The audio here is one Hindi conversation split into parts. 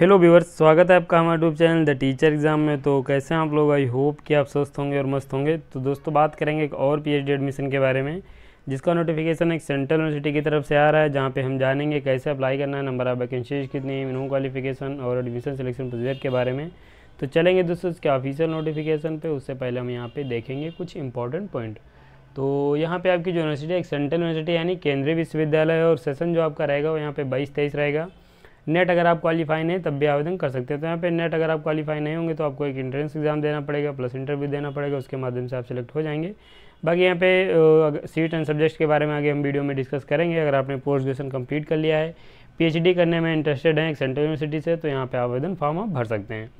हेलो व्यूवर्स स्वागत है आपका हमारे YouTube channel the teacher exam में तो कैसे हैं आप लोग आई होप कि आप स्वस्थ होंगे और मस्त होंगे तो दोस्तों बात करेंगे एक और पीएचडी एडमिशन के बारे में जिसका नोटिफिकेशन एक सेंट्रल यूनिवर्सिटी की तरफ से आ रहा है जहाँ पे हम जानेंगे कैसे अप्लाई करना है नंबर ऑफ वैकेंसीज कितनी है मिनिमम क्वालिफिकेशन और एडमिशन सिलेक्शन प्रोसीजर के बारे में तो चलेंगे दोस्तों इसके ऑफिशियल नोटिफिकेशन पर उससे पहले हम यहाँ पर देखेंगे कुछ इंपॉर्टेंट पॉइंट तो यहाँ पर आपकी जो यूनिवर्सिटी एक सेंट्रल यूनिवर्सिटी यानी केंद्रीय विश्वविद्यालय है और सेशन जो आपका रहेगा वो यहाँ पर बाईस तेईस रहेगा नेट अगर आप क्वालिफाई नहीं तब भी आवेदन कर सकते हैं तो यहाँ पे नेट अगर आप क्वालिफाई नहीं होंगे तो आपको एक इंट्रेंस एग्ज़ाम देना पड़ेगा प्लस इंटरव्यू देना पड़ेगा उसके माध्यम से आप सिलेक्ट हो जाएंगे बाकी यहाँ पे सीट एंड सब्जेक्ट के बारे में आगे हम वीडियो में डिस्कस करेंगे अगर आपने पोस्ट ग्रेजुएशन कम्प्लीट कर लिया है पी करने में इंटरेस्टेड हैं एक सेंट्रल यूनिवर्सिटी से तो यहाँ पर आवेदन फॉर्म आप भर सकते हैं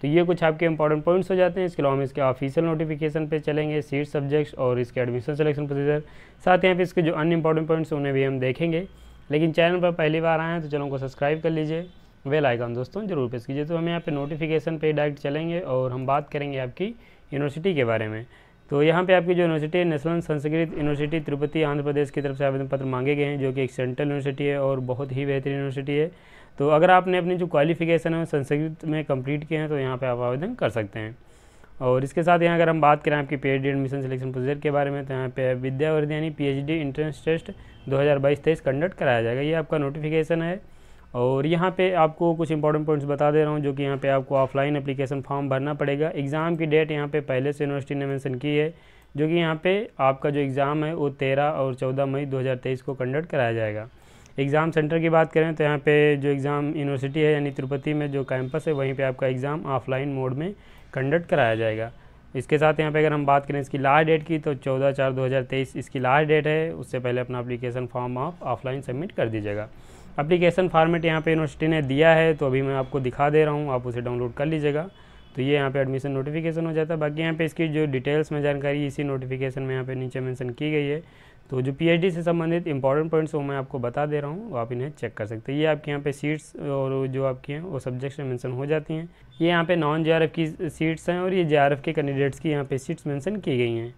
तो ये कुछ आपके इंपॉर्टेंट पॉइंट्स हो जाते हैं इसके अलावा हम इसके ऑफिशियल नोटिफिकेशन पे चलेंगे सीट सब्जेक्ट्स और इसके एडमिशन सिलेक्शन प्रोसीजर साथ ही यहाँ पे इसके जो अन इम्पॉर्टेंट पॉइंट्स उन्हें भी हम देखेंगे लेकिन चैनल पर पहली बार आए हैं तो चैनल को सब्सक्राइब कर लीजिए वेल आइकन दोस्तों जरूर प्रेस कीजिए तो हम यहाँ पे नोटिफिकेशन पे डायरेक्ट चलेंगे और हम बात करेंगे आपकी यूनिवर्सिटी के बारे में तो यहाँ पे आपकी जो यूनिवर्सिटी है नेशनल संस्कृत यूनिवर्सिटी तिरुपति आंध्र प्रदेश की तरफ से आवेदन पत्र मांगे गए हैं जो कि एक सेंट्रल यूनिवर्सिटी है और बहुत ही बेहतरीन यूनिवर्सिटी है तो अगर आपने अपनी जो क्वालिफिकेशन है संस्कृत में कंप्लीट किए हैं तो यहाँ पर आप आवेदन कर सकते हैं और इसके साथ यहाँ अगर हम बात करें आपकी डी एडमिशन सिलेक्शन प्रोसीजर के बारे में तो यहाँ पे P H PhD entrance test 2022 तेईस कंडक्ट कराया जाएगा ये आपका नोटिफिकेशन है और यहाँ पे आपको कुछ इंपॉर्टेंट पॉइंट्स बता दे रहा हूँ जो कि यहाँ पे आपको ऑफलाइन अप्लीकेशन फॉर्म भरना पड़ेगा एग्ज़ाम की डेट यहाँ पर पहले से यूनिवर्सिटी ने मैंसन की है जो कि यहाँ पर आपका जो एग्ज़ाम है वो तेरह और चौदह मई तेईस को कंडक्ट कराया जाएगा एग्ज़ाम सेंटर की बात करें तो यहाँ पर जो एग्ज़ाम यूनिवर्सिटी है यानी तिरुपति में जो कैंपस है वहीं पर आपका एग्ज़ाम ऑफलाइन मोड में कंडक्ट कराया जाएगा इसके साथ यहाँ पे अगर हम बात करें इसकी लास्ट डेट की तो 14 चार 2023 इसकी लास्ट डेट है उससे पहले अपना अप्लीकेशन फॉर्म आप ऑफलाइन सबमिट कर दीजिएगा अप्लीकेशन फॉर्मेट यहाँ पे यूनिवर्सिटी ने दिया है तो अभी मैं आपको दिखा दे रहा हूँ आप उसे डाउनलोड कर लीजिएगा तो ये यहाँ पे एडमिशन नोटिफिकेशन हो जाता है बाकी यहाँ पे इसकी जो डिटेल्स में जानकारी इसी नोटिफिकेशन में यहाँ पे नीचे मेंशन की गई है तो जो पीएचडी से संबंधित इंपॉर्टेंट पॉइंट्स वो मैं आपको बता दे रहा हूँ आप इन्हें चेक कर सकते हैं ये आपके यहाँ पे सीट्स और जो आपकी हैं वो सब्जेक्ट्स में मेंशन हो जाती हैं ये यहाँ पे नॉन जे की सीट्स हैं और ये जे के कैंडिडेट्स की यहाँ पे सीट्स मेंशन की गई हैं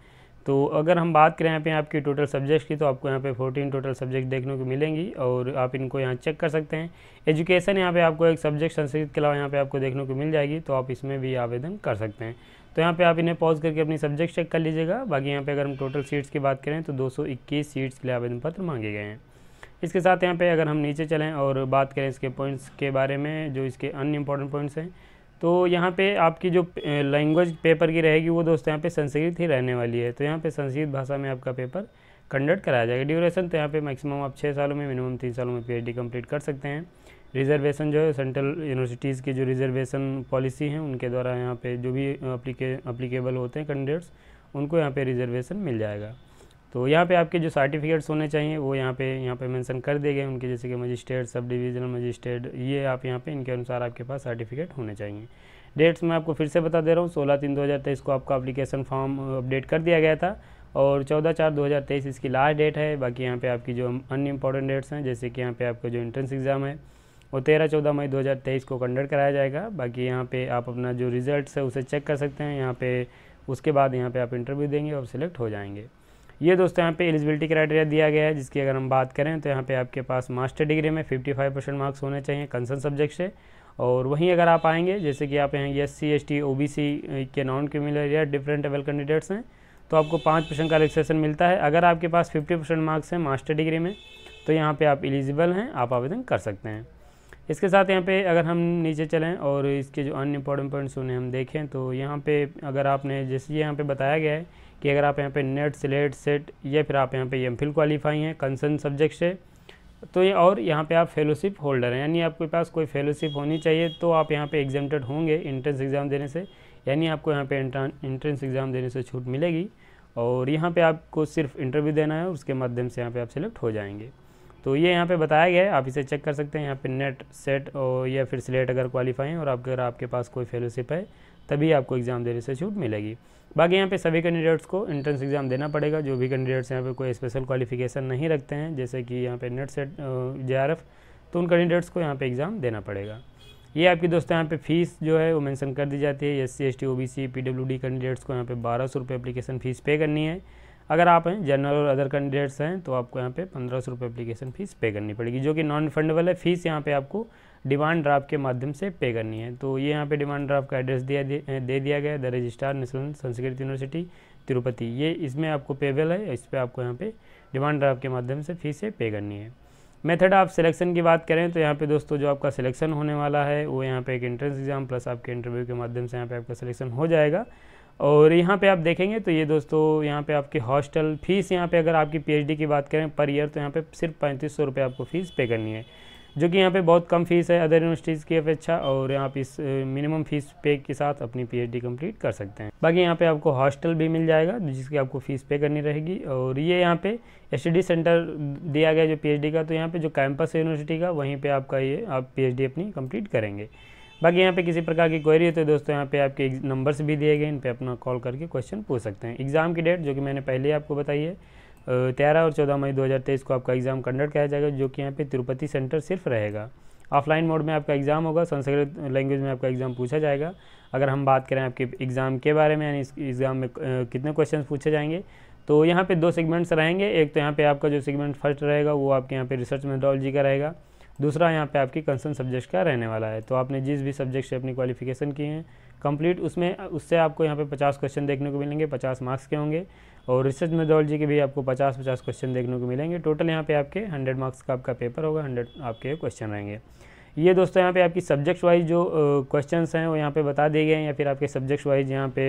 तो अगर हम बात करें यहाँ पे आपकी टोटल सब्जेक्ट की तो आपको यहाँ पे 14 टोटल सब्जेक्ट देखने को मिलेंगी और आप इनको यहाँ चेक कर सकते हैं एजुकेशन यहाँ पे आपको एक सब्जेक्ट संस्कृत के अलावा यहाँ पे आपको देखने को मिल जाएगी तो आप इसमें भी आवेदन कर सकते हैं तो यहाँ पे आप इन्हें पॉज करके अपनी सब्जेक्ट चेक कर लीजिएगा बाकी यहाँ पर अगर हम टोटल सीट्स की बात करें तो दो सीट्स के लिए आवेदन पत्र मांगे गए हैं इसके साथ यहाँ पर अगर हम नीचे चलें और बात करें इसके पॉइंट्स के बारे में जो इसके अन इम्पॉर्टेंट पॉइंट्स हैं तो यहाँ पे आपकी जो लैंग्वेज पेपर की रहेगी वो दोस्तों यहाँ पे संस्कृत ही रहने वाली है तो यहाँ पे संस्कृत भाषा में आपका पेपर कंडक्ट कराया जाएगा ड्यूरेशन तो यहाँ पे मैक्सिमम आप छः सालों में मिनिमम तीन सालों में पीएचडी कंप्लीट कर सकते हैं रिजर्वेशन जो है सेंट्रल यूनिवर्सिटीज़ की जो रिजर्वेशन पॉलिसी हैं उनके द्वारा यहाँ पर जो भी अप्लीके अप्लीकेबल होते हैं कैंडिडेट्स उनको यहाँ पर रिजर्वेशन मिल जाएगा तो यहाँ पे आपके जो सर्टिफिकेट्स होने चाहिए वो यहाँ पे यहाँ पे मेंशन कर दिए गए उनके जैसे कि मजिस्ट्रेट सब डिविजनल मजिस्ट्रेट ये आप यहाँ पे इनके अनुसार आपके पास सर्टिफिकेट होने चाहिए डेट्स मैं आपको फिर से बता दे रहा हूँ सोलह तीन दो हज़ार तेईस को आपका अप्लीकेशन फॉर्म अपडेट कर दिया गया था और चौदह चार दो हज़ार तेईस इसकी लास्ट डेट है बाकी यहाँ पर आपकी जो अन इम्पॉर्टेंट डेट्स हैं जैसे कि यहाँ पर आपका जो एंट्रेंस एग्ज़ाम है वो तेरह चौदह मई तेईस को कंडक्ट कराया जाएगा बाकी यहाँ पर आप अपना जो रिज़ल्ट है उसे चेक कर सकते हैं यहाँ पर उसके बाद यहाँ पे आप इंटरव्यू देंगे और सिलेक्ट हो जाएंगे ये दोस्तों यहाँ पे एलिजिबिलिटी क्राइटेरिया दिया गया है जिसकी अगर हम बात करें तो यहाँ पे आपके पास मास्टर डिग्री में 55 परसेंट मार्क्स होने चाहिए कंसर्न सब्जेक्ट से और वहीं अगर आप आएंगे जैसे कि आप यहाँ S C S T O B C के नॉन क्रिमिनल या डिफरेंट लेवल कैंडिडेट्स हैं तो आपको पाँच परसेंट का रिलेक्सेशन मिलता है अगर आपके पास फिफ्टी परसेंट मार्क्स हैं मास्टर डिग्री में तो यहाँ पर आप एलिजिबल हैं आप आवेदन कर सकते हैं इसके साथ यहाँ पे अगर हम नीचे चलें और इसके जो अन्य इंपॉर्टेंट पॉइंट्स उन्हें हम देखें तो यहाँ पे अगर आपने जैसे ये यहाँ पे बताया गया है कि अगर आप यहाँ पे नेट सिलेट सेट या फिर आप यहाँ पे एम फिल क्वालिफाई हैं कंसर्न सब्जेक्ट से तो ये और यहाँ पे आप फेलोशिप होल्डर हैं यानी आपके पास कोई फेलोशिप होनी चाहिए तो आप यहाँ पर एग्जामटेड होंगे इंट्रेंस एग्ज़ाम देने से यानी आपको यहाँ पर इंट्रेंस एग्ज़ाम देने से छूट मिलेगी और यहाँ पर आपको सिर्फ इंटरव्यू देना है उसके माध्यम से यहाँ पर आप सिलेक्ट हो जाएंगे तो ये यहाँ पे बताया गया है आप इसे चेक कर सकते हैं यहाँ पे नेट सेट और या फिर सिलेट अगर क्वालिफाई और आप अगर आपके पास कोई फेलोशिप है तभी आपको एग्ज़ाम देने से छूट मिलेगी बाकी यहाँ पे सभी कैंडिडेट्स को एंट्रेंस एग्ज़ाम देना पड़ेगा जो भी कैंडिडेट्स यहाँ पे कोई स्पेशल क्वालिफिकेशन नहीं रखते हैं जैसे कि यहाँ पे नेट सेट जे तो उन कैंडिडेट्स को यहाँ पे एग्ज़ाम देना पड़ेगा ये आपकी दोस्तों यहाँ पे फ़ीस जो है वो मेंशन कर दी जाती है S C S T O B C P D candidates को यहाँ पे बारह सौ रुपये एप्लीकेशन फ़ीस पे करनी है अगर आप हैं जनरल और अदर कैंडिडेट्स हैं तो आपको यहाँ पे पंद्रह सौ रुपये अप्लीकेशन फ़ीस पे करनी पड़ेगी जो कि नॉन रिफंडेबल है फ़ीस यहाँ पे आपको डिमांड ड्राफ्ट के माध्यम से पे करनी है तो ये यहाँ पे डिमांड ड्राफ्ट का एड्रेस दिया दे दिया गया the registrar national Sanskrit university Tirupati ये इसमें आपको पेबल है इस पर आपको यहाँ पे डिमांड ड्राफ्ट के माध्यम से फ़ीस पे करनी है मेथड आप सिलेक्शन की बात करें तो यहाँ पे दोस्तों जो आपका सिलेक्शन होने वाला है वो यहाँ पे एक एंट्रेंस एग्ज़ाम प्लस आपके इंटरव्यू के माध्यम से यहाँ पे आपका सिलेक्शन हो जाएगा और यहाँ पे आप देखेंगे तो ये दोस्तों यहाँ पे आपकी हॉस्टल फ़ीस यहाँ पे अगर आपकी पीएचडी की बात करें पर ईयर तो यहाँ पे सिर्फ पैंतीस सौ रुपये आपको फ़ीस पे करनी है जो कि यहाँ पे बहुत कम फीस है अदर यूनिवर्सिटीज़ की अपेक्षा और आप इस मिनिमम फीस पे के साथ अपनी पीएचडी कंप्लीट कर सकते हैं बाकी यहाँ पे आपको हॉस्टल भी मिल जाएगा जिसकी आपको फ़ीस पे करनी रहेगी और ये यहाँ पे स्टडी सेंटर दिया गया जो पीएचडी का तो यहाँ पे जो कैंपस है यूनिवर्सिटी का वहीं पर आपका ये आप पी अपनी कम्प्लीट करेंगे बाकी यहाँ पे किसी प्रकार की क्वेरी होती है तो दोस्तों यहाँ पे आपके नंबर्स भी दिए गए इन पे अपना कॉल करके क्वेश्चन पूछ सकते हैं एग्ज़ाम की डेट जो कि मैंने पहले ही आपको बताई है तेरह और चौदह मई 2023 को आपका एग्ज़ाम कंडक्ट किया जाएगा जो कि यहाँ पे तिरुपति सेंटर सिर्फ रहेगा ऑफलाइन मोड में आपका एग्ज़ाम होगा संस्कृत लैंग्वेज में आपका एग्ज़ाम पूछा जाएगा अगर हम बात करें आपके एग्ज़ाम के बारे में यानी इस एग्ज़ाम में कितने क्वेश्चन पूछे जाएंगे तो यहाँ पे दो सेगमेंट्स रहेंगे एक तो यहाँ पे आपका जो सेगमेंट फर्स्ट रहेगा वो आपके यहाँ पे रिसर्च मेथोलॉजी का रहेगा दूसरा यहाँ पे आपकी कंसर्न सब्जेक्ट का रहने वाला है तो आपने जिस भी सब्जेक्ट से अपनी क्वालिफिकेशन की है कंप्लीट उसमें उससे आपको यहाँ पे 50 क्वेश्चन देखने को मिलेंगे 50 मार्क्स के होंगे और रिसर्च मेथोलॉजी के भी आपको 50 50 क्वेश्चन देखने को मिलेंगे टोटल यहाँ पे आपके 100 मार्क्स का आपका पेपर होगा 100 आपके क्वेश्चन रहेंगे ये दोस्तों यहाँ पे आपकी सब्जेक्ट वाइज जो क्वेश्चंस हैं वो यहाँ पे बता दिए गए हैं या फिर आपके सब्जेक्ट वाइज यहाँ पे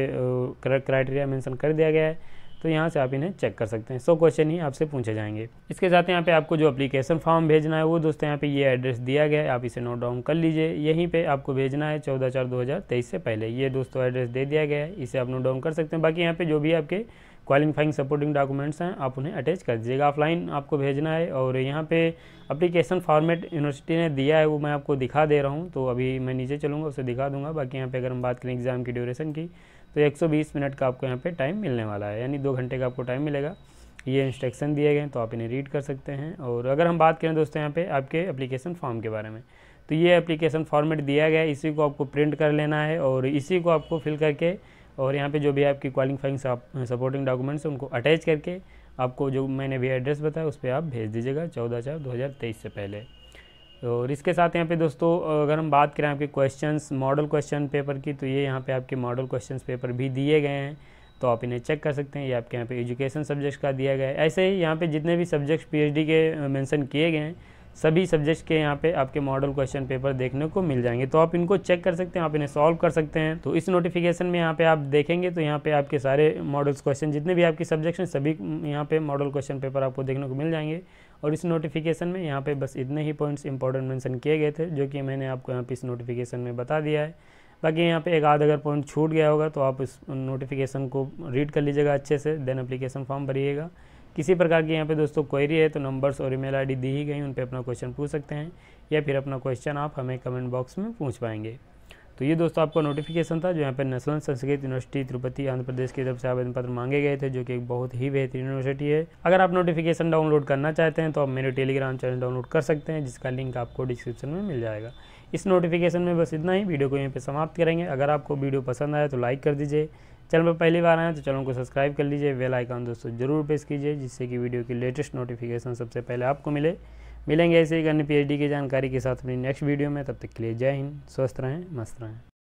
क्राइटेरिया मेंशन कर दिया गया है तो यहाँ से आप इन्हें चेक कर सकते हैं सौ क्वेश्चन ही आपसे पूछे जाएंगे इसके साथ यहाँ पे आपको जो अप्लीकेशन फॉर्म भेजना है वो दोस्तों यहाँ पे ये एड्रेस दिया गया है आप इसे नोट डाउन कर लीजिए यहीं पे आपको भेजना है चौदह चार दो हज़ार तेईस से पहले ये दोस्तों एड्रेस दे दिया गया है इसे आप नोट डाउन कर सकते हैं बाकी यहाँ पर जो भी आपके क्वालिफाइंग सपोर्टिंग डॉक्यूमेंट्स हैं आप उन्हें अटैच कर दीजिएगा ऑफलाइन आपको भेजना है और यहाँ पे अप्लीकेशन फॉर्मेट यूनिवर्सिटी ने दिया है वो मैं आपको दिखा दे रहा हूँ तो अभी मैं नीचे चलूँगा उसे दिखा दूँगा बाकी यहाँ पे अगर हम बात करें एग्ज़ाम की ड्यूरेशन की तो 120 मिनट का आपको यहाँ पे टाइम मिलने वाला है यानी दो घंटे का आपको टाइम मिलेगा ये इंस्ट्रक्शन दिए गए हैं तो आप इन्हें रीड कर सकते हैं और अगर हम बात करें दोस्तों यहाँ पे आपके एप्लीकेशन फॉर्म के बारे में तो ये एप्लीकेशन फॉर्मेट दिया गया है इसी को आपको प्रिंट कर लेना है और इसी को आपको फिल करके और यहाँ पर जो भी आपकी क्वालिफाइंग सपोर्टिंग डॉक्यूमेंट्स उनको अटैच करके आपको जो मैंने भी एड्रेस बताया उस पर आप भेज दीजिएगा चौदह चार दो से पहले तो और इसके साथ यहाँ पे दोस्तों अगर हम बात करें आपके क्वेश्चंस मॉडल क्वेश्चन पेपर की तो ये यहाँ पे आपके मॉडल क्वेश्चंस पेपर भी दिए गए हैं तो आप इन्हें चेक कर सकते हैं ये आपके यहाँ पे एजुकेशन सब्जेक्ट का दिया गया है ऐसे ही यहाँ पे जितने भी सब्जेक्ट्स पीएचडी के मेंशन किए गए हैं सभी सब्जेक्ट्स के यहाँ पे आपके मॉडल क्वेश्चन पेपर देखने को मिल जाएंगे तो आप इनको चेक कर सकते हैं आप इन्हें सॉल्व कर सकते हैं तो इस नोटिफिकेशन में यहाँ पे आप देखेंगे तो यहाँ पे आपके सारे मॉडल्स क्वेश्चन जितने भी आपके सब्जेक्ट्स हैं सभी यहाँ पे मॉडल क्वेश्चन पेपर आपको देखने को मिल जाएंगे और इस नोटिफिकेशन में यहाँ पे बस इतने ही पॉइंट्स इंपॉर्टेंट मेंशन किए गए थे जो कि मैंने आपको यहाँ पे इस नोटिफिकेशन में बता दिया है बाकी यहाँ पे एक आध अगर पॉइंट छूट गया होगा तो आप इस नोटिफिकेशन को रीड कर लीजिएगा अच्छे से देन अप्लीकेशन फॉर्म भरिएगा किसी प्रकार की यहाँ पे दोस्तों क्वेरी है तो नंबर्स और ईमेल आईडी दी ही गई उन पर अपना क्वेश्चन पूछ सकते हैं या फिर अपना क्वेश्चन आप हमें कमेंट बॉक्स में पूछ पाएंगे तो ये दोस्तों आपका नोटिफिकेशन था जो यहाँ पर नेशनल संस्कृत यूनिवर्सिटी तिरुपति आंध्र प्रदेश की तरफ से आवेदन पत्र मांगे गए थे जो कि एक बहुत ही बेहतरीन यूनिवर्सिटी है अगर आप नोटिफिकेशन डाउनलोड करना चाहते हैं तो आप मेरे टेलीग्राम चैनल डाउनलोड कर सकते हैं जिसका लिंक आपको डिस्क्रिप्शन में मिल जाएगा इस नोटिफिकेशन में बस इतना ही वीडियो को यहीं पर समाप्त करेंगे अगर आपको वीडियो पसंद आया तो लाइक कर दीजिए चैनल पर पहली बार आए तो चैनल को सब्सक्राइब कर लीजिए बेल आइकॉन दोस्तों जरूर प्रेस कीजिए जिससे कि वीडियो की लेटेस्ट नोटिफिकेशन सबसे पहले आपको मिले मिलेंगे ऐसे ही अन्य पीएचडी की जानकारी के साथ अपनी नेक्स्ट वीडियो में तब तक के लिए जय हिंद स्वस्थ रहें मस्त रहें